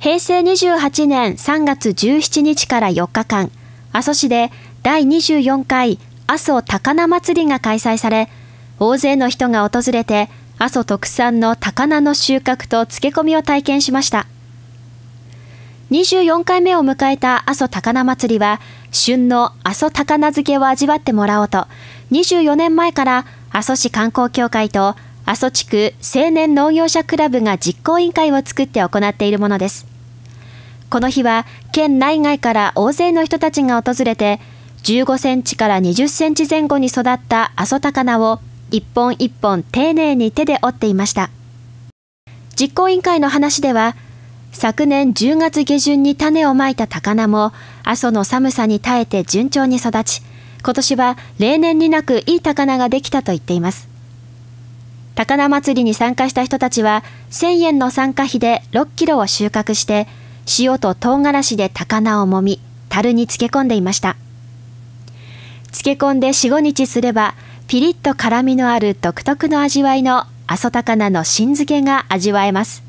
平成28年3月17日から4日間、阿蘇市で第24回阿蘇高菜祭りが開催され、大勢の人が訪れて阿蘇特産の高菜の収穫と漬け込みを体験しました。24回目を迎えた阿蘇高菜祭りは、旬の阿蘇高菜漬けを味わってもらおうと、24年前から阿蘇市観光協会と阿蘇地区青年農業者クラブが実行委員会を作って行っているものです。この日は県内外から大勢の人たちが訪れて15センチから20センチ前後に育った阿蘇高菜を一本一本丁寧に手で折っていました。実行委員会の話では昨年10月下旬に種をまいた高菜も阿蘇の寒さに耐えて順調に育ち今年は例年になくいい高菜ができたと言っています。高菜祭りに参加した人たちは、1000円の参加費で6キロを収穫して、塩と唐辛子で高菜をもみ、樽に漬け込んでいました。漬け込んで4、5日すれば、ピリッと辛みのある独特の味わいの阿蘇高菜の新漬けが味わえます。